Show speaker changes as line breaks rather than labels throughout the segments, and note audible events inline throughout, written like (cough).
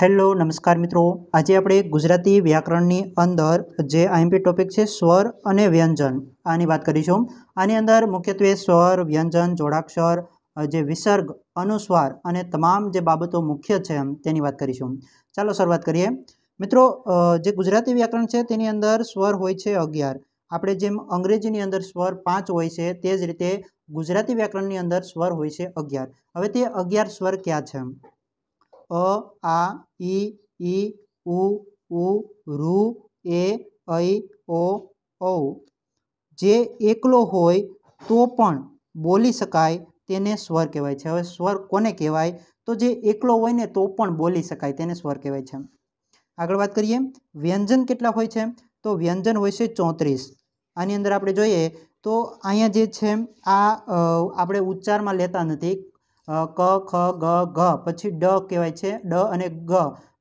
hello નમસ્કાર મિત્રો આજે આપણે ગુજરાતી વ્યાકરણની અંદર જે આઈએમપી ટોપિક છે સ્વર અને વ્યંજન આની વાત કરીશું આની અંદર મુખ્યત્વે સ્વર વ્યંજન જોડાક્ષર જે વિસર્ગ અનુસ્વાર અને તમામ જે બાબતો મુખ્ય છે એમ તેની વાત કરીશું ચાલો શરૂઆત કરીએ મિત્રો જે ગુજરાતી વ્યાકરણ છે તેની અંદર સ્વર હોય છે અગિયાર આપણે જેમ અંગ્રેજીની અંદર સ્વર પાંચ હોય છે તે જ રીતે ગુજરાતી વ્યાકરણની અંદર સ્વર હોય છે અગિયાર હવે તે અગિયાર સ્વર ક્યાં છે અ આ ઈ ઈ ઉ ઉ રૂ એ ઐ ઓ ઔ જે એકલો હોય તો પણ બોલી શકાય તેને સ્વર કહેવાય છે હવે સ્વર કોને કહેવાય તો જે એકલો હોય ને તો પણ બોલી શકાય તેને સ્વર કહેવાય છે આગળ વાત કરીએ વ્યંજન કેટલા હોય છે તો વ્યંજન હોય છે ચોત્રીસ આની અંદર આપણે જોઈએ તો અહીંયા જે છે આ આપણે ઉચ્ચારમાં લેતા નથી ક ખ ગ ઘ પછી ડ કહેવાય છે ડ અને ગ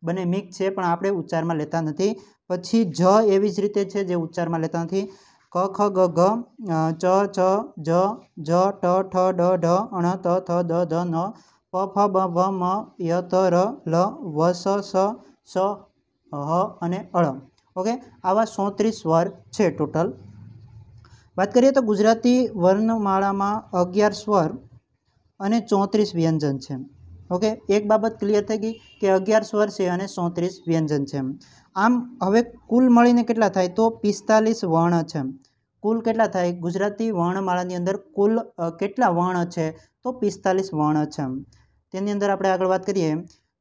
બંને મિક્સ છે પણ આપણે ઉચ્ચારમાં લેતા નથી પછી જ એવી જ રીતે છે જે ઉચ્ચારમાં લેતા નથી ક ખ ગ ઘ ચ છ જ જ ટ ઠ ડ ઢ અણ ત થ દ ધ ન પ ફ બ ભ મ ય ત ર લ વ સ સ સ હ અને અળ ઓકે આવા સોત્રીસ સ્વર છે ટોટલ વાત કરીએ તો ગુજરાતી વર્ણમાળામાં અગિયાર સ્વર અને ચોત્રીસ વ્યંજન છે ઓકે એક બાબત ક્લિયર થઈ ગઈ કે અગિયાર સ્વર છે અને ચોત્રીસ વ્યંજન છે આમ હવે કુલ મળીને કેટલા થાય તો પિસ્તાલીસ વર્ણ છે કુલ કેટલા થાય ગુજરાતી વર્ણમાળાની અંદર કુલ કેટલા વર્ણ છે તો પિસ્તાલીસ વર્ણ છે તેની અંદર આપણે આગળ વાત કરીએ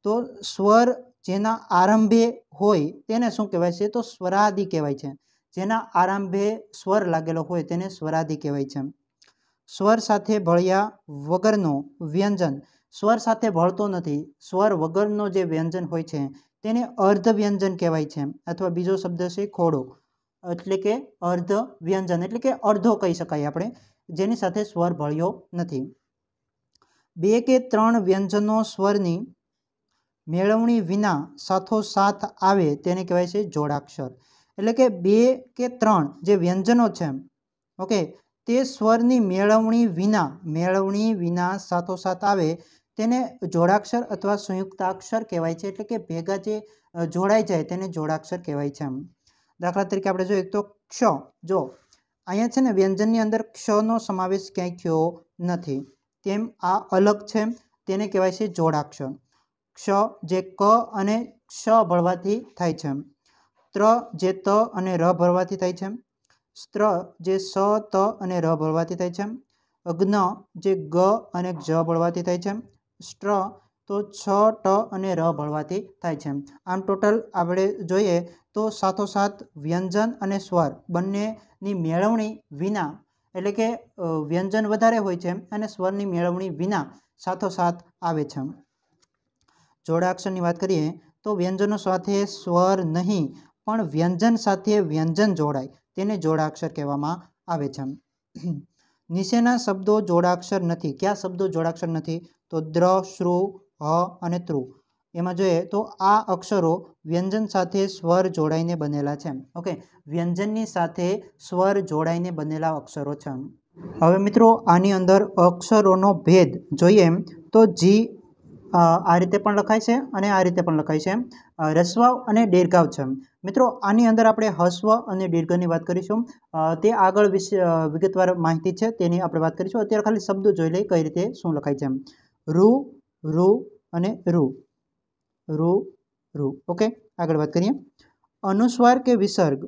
તો સ્વર જેના આરંભે હોય તેને શું કહેવાય છે તો સ્વરાદિ કહેવાય છે જેના આરંભે સ્વર લાગેલો હોય તેને સ્વરાદિ કહેવાય છે સ્વર સાથે ભળ્યા વગરનો વ્યંજન સ્વર સાથે ભળતો નથી સ્વર વગરનો જે વ્યંજન હોય છે તેને અર્ધ વ્યંજન કહેવાય છે અથવા બીજો શબ્દ છે ખોડો એટલે કે અર્ધ વ્યંજન એટલે કે અર્ધો કહી શકાય આપણે જેની સાથે સ્વર ભળ્યો નથી બે કે ત્રણ વ્યંજનો સ્વરની મેળવણી વિના સાથોસાથ આવે તેને કહેવાય છે જોડાક્ષર એટલે કે બે કે ત્રણ જે વ્યંજનો છે ઓકે તે સ્વરની મેળવણી વિના મેળવણી વિના સાથોસાથ આવે તેને જોડાક્ષર અથવા સંયુક્તાક્ષર કહેવાય છે એટલે કે ભેગા જે જોડાઈ જાય તેને જોડાક્ષર કહેવાય છે એમ દાખલા તરીકે આપણે જોઈએ તો ક્ષ જો અહીંયા છે ને વ્યંજનની અંદર ક્ષનો સમાવેશ ક્યાંય થયો નથી તેમ આ અલગ છે તેને કહેવાય છે જોડાક્ષર ક્ષ જે ક અને ક્ષ ભળવાથી થાય છે ત્ર જે ત અને ર ભરવાથી થાય છે સ્ત્ર જે સ ત અને ર ભળવાથી થાય છે અગ્ન જે ગ અને જ ભળવાથી થાય છે સ્ટ્ર તો છ ટ અને ર ભળવાથી થાય છે આમ ટોટલ આપણે જોઈએ તો સાથોસાથ વ્યંજન અને સ્વર બંનેની મેળવણી વિના એટલે કે વ્યંજન વધારે હોય છે અને સ્વરની મેળવણી વિના સાથોસાથ આવે છે જોડાક્ષરની વાત કરીએ તો વ્યંજનો સાથે સ્વર નહીં પણ વ્યંજન સાથે વ્યંજન જોડાય તેને જોડાક્ષર કહેવામાં આવે છે (clears throat) નીચેના શબ્દો જોડાક્ષર નથી કયા શબ્દો જોડાક્ષર નથી તો દ્ર શ્રુ હ અને ત્રુ એમાં જોઈએ તો આ અક્ષરો વ્યંજન સાથે સ્વર જોડાઈને બનેલા છે ઓકે વ્યંજનની સાથે સ્વર જોડાઈને બનેલા અક્ષરો છે હવે મિત્રો આની અંદર અક્ષરોનો ભેદ જોઈએ તો જી આ રીતે પણ લખાય છે અને આ રીતે પણ લખાય છે રસ્વાવ અને દેરગાવ છે મિત્રો આની અંદર આપણે હસ્વ અને દીર્ઘની વાત કરીશું તે આગળ વિશે વિગતવાર માહિતી છે તેની આપણે વાત કરીશું અત્યારે ખાલી શબ્દો જોઈ લઈએ કઈ રીતે શું લખાય છે એમ રૂ રૂ અને રૂ રૂ રૂ ઓકે આગળ વાત કરીએ અનુસ્વાર કે વિસર્ગ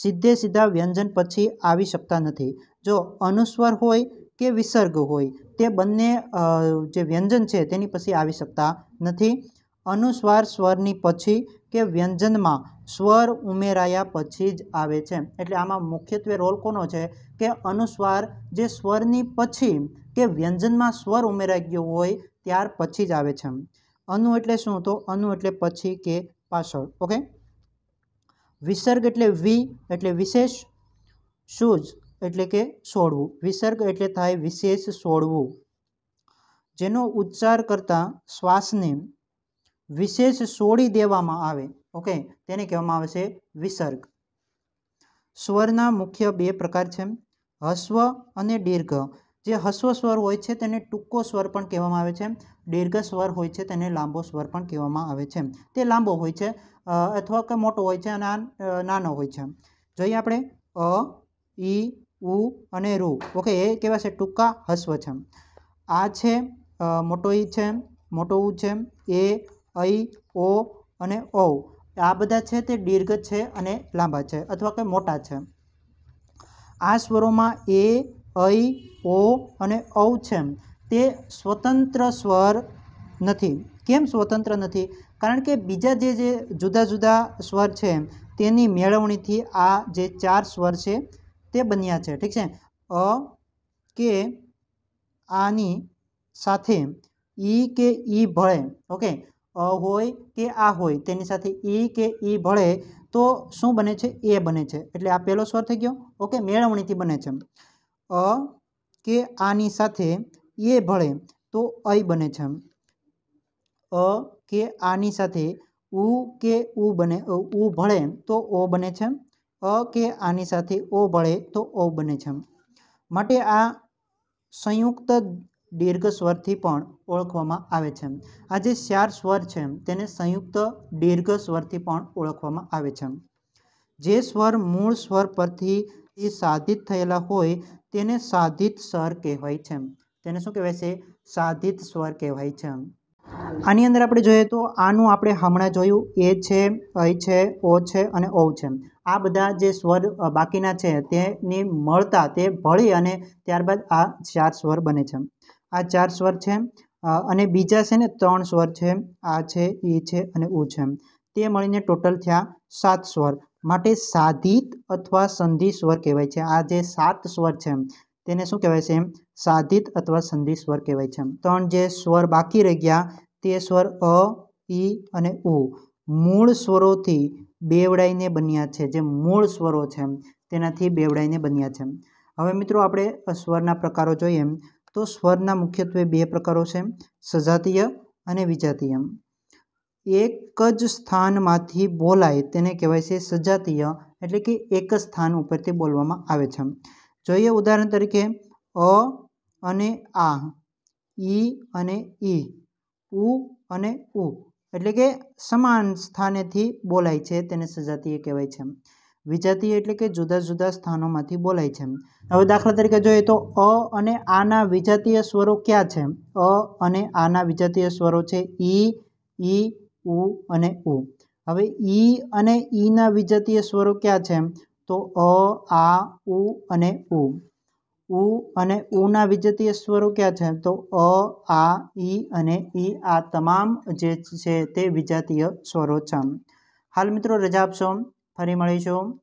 સીધે સીધા વ્યંજન પછી આવી શકતા નથી જો અનુસ્વર હોય કે વિસર્ગ હોય તે બંને જે વ્યંજન છે તેની પછી આવી શકતા નથી અનુસ્વાર સ્વરની પછી કે વ્યંજનમાં સ્વર ઉમેરાયા પછી જ આવે છે એટલે આમાં મુખ્યત્વે રોલ કોનો છે કે અનુસ્વાર જે સ્વરની પછી કે વ્યંજનમાં સ્વર ઉમેરાઈ ગયો હોય ત્યાર પછી જ આવે છે અનુ એટલે શું તો અનુ એટલે પછી કે પાછળ ઓકે વિસર્ગ એટલે વી એટલે વિશેષ શૂઝ એટલે કે સોડવું વિસર્ગ એટલે થાય વિશેષ સોડવું જેનો ઉચ્ચાર કરતાં શ્વાસને વિશેષ છોડી દેવામાં આવે ઓકે તેને કહેવામાં આવે છે વિસર્ગ સ્વરના મુખ્ય બે પ્રકાર છે હસ્વ અને દીર્ઘ જે હસ્વ સ્વર હોય છે તેને ટૂંકો સ્વર પણ કહેવામાં આવે છે દીર્ઘ સ્વર હોય છે તેને લાંબો સ્વર પણ કહેવામાં આવે છે તે લાંબો હોય છે અથવા કે મોટો હોય છે અને નાનો હોય છે જોઈએ આપણે અ ઈ ઉ અને રૂ ઓકે એ કેવા છે ટૂંકા હસ્વ છે આ છે મોટો ઈ છે મોટો ઉ છે એ ઐ ઓ અને ઔ આ બધા છે તે દીર્ઘ છે અને લાંબા છે અથવા કે મોટા છે આ સ્વરોમાં એ ઐ ઓ અને ઔ છે તે સ્વતંત્ર સ્વર નથી કેમ સ્વતંત્ર નથી કારણ કે બીજા જે જે જુદા જુદા સ્વર છે તેની મેળવણીથી આ જે ચાર સ્વર છે તે બન્યા છે ઠીક છે અ કે આની સાથે ઈ કે ઈ ભળે ઓકે અ હોય કે આ હોય તેની સાથે ઈ કે ઈ ભળે તો શું બને છે એ બને છે એટલે આ પહેલો સ્વર થઈ ગયો ઓકે મેળવણીથી બને છે અ કે આની સાથે એ ભળે તો અય બને છે અ કે આની સાથે ઉ કે ઉ બને ઉ ભળે તો ઓ બને છે અ કે આની સાથે ઓ ભળે તો ઓ બને છે માટે આ સંયુક્ત દીર્ઘ સ્વરથી પણ ઓળખવામાં આવે છે આ જે ચાર સ્વર છે તેને સંયુક્ત દીર્ઘ સ્વરથી પણ ઓળખવામાં આવે છે જે સ્વર મૂળ સ્વર પરથી એ સાધિત થયેલા હોય તેને સાધિત સ્વર કહેવાય છે તેને શું કહેવાય છે સાધિત સ્વર કહેવાય છે આની અંદર આપણે જોઈએ તો આનું આપણે હમણાં જોયું એ છે અ છે ઓ છે અને ઓ છે આ બધા જે સ્વર બાકીના છે તેની મળતા તે ભળી અને ત્યારબાદ આ ચાર સ્વર બને છે આ ચાર સ્વર છે અને બીજા છે ને ત્રણ સ્વર છે આ છે ઈ છે અને ઉ છે તે મળીને ટોટલ થયા સાત સ્વર માટે સાધિત અથવા સંધિ સ્વર કહેવાય છે આ જે સાત સ્વર છે તેને શું કહેવાય છે સાધિત અથવા સંધિ સ્વર કહેવાય છે ત્રણ જે સ્વર બાકી રહી ગયા તે સ્વર અ ઈ અને ઉ મૂળ સ્વરોથી બેવડાઈને બન્યા છે જે મૂળ સ્વરો છે તેનાથી બેવડાઈને બન્યા છે હવે મિત્રો આપણે સ્વરના પ્રકારો જોઈએ તો સ્વરના મુખ્યત્વે બે પ્રકારો છે સજાતીય અને વિજાતીય એક જ સ્થાનમાંથી બોલાય તેને કહેવાય છે સજાતીય એટલે કે એક જ સ્થાન ઉપરથી બોલવામાં આવે છે જોઈએ ઉદાહરણ તરીકે અ અને આ ઈ અને ઈ ઉ અને ઉ એટલે કે સમાન સ્થાનેથી બોલાય છે તેને સજાતીય કહેવાય છે વિજાતીય એટલે કે જુદા જુદા સ્થાનોમાંથી બોલાય છે હવે દાખલા તરીકે જોઈએ તો અ અને આના વિજાતીય સ્વરો ક્યાં છે અ અને આના વિજાતીય સ્વરો છે ઈ ઈ ઉ અને ઉ હવે ઈ અને ઈના વિજાતીય સ્વરો ક્યાં છે તો અ આ ઉ અને ઉ ઉ અને ઉના વિજાતીય સ્વરો ક્યાં છે તો અ આ ઈ અને ઈ આ તમામ જે છે તે વિજાતીય સ્વરો છે હાલ મિત્રો રજા આપશો ફરી મળીશું